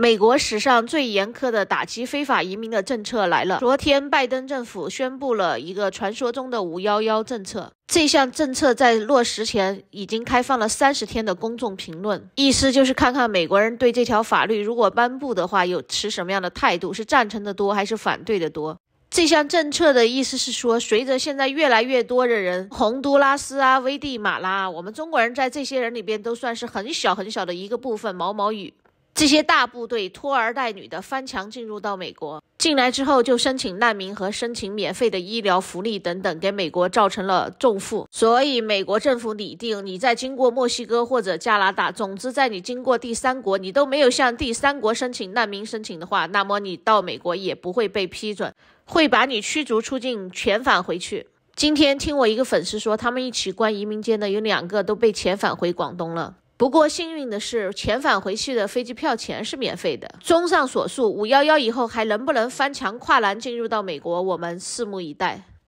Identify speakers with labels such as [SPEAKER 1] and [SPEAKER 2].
[SPEAKER 1] 美国史上最严苛的打击非法移民的政策来了。昨天，拜登政府宣布了一个传说中的“五幺幺”政策。这项政策在落实前已经开放了三十天的公众评论，意思就是看看美国人对这条法律如果颁布的话有持什么样的态度，是赞成的多还是反对的多。这项政策的意思是说，随着现在越来越多的人，洪都拉斯啊、危地马拉，我们中国人在这些人里边都算是很小很小的一个部分，毛毛雨。这些大部队拖儿带女的翻墙进入到美国，进来之后就申请难民和申请免费的医疗福利等等，给美国造成了重负。所以美国政府拟定，你在经过墨西哥或者加拿大，总之在你经过第三国，你都没有向第三国申请难民申请的话，那么你到美国也不会被批准，会把你驱逐出境遣返回去。今天听我一个粉丝说，他们一起关移民间的有两个都被遣返回广东了。不过幸运的是，遣返回去的飞机票钱是免费的。综上所述，五幺幺以后还能不能翻墙跨栏进入到美国，我们拭目以待。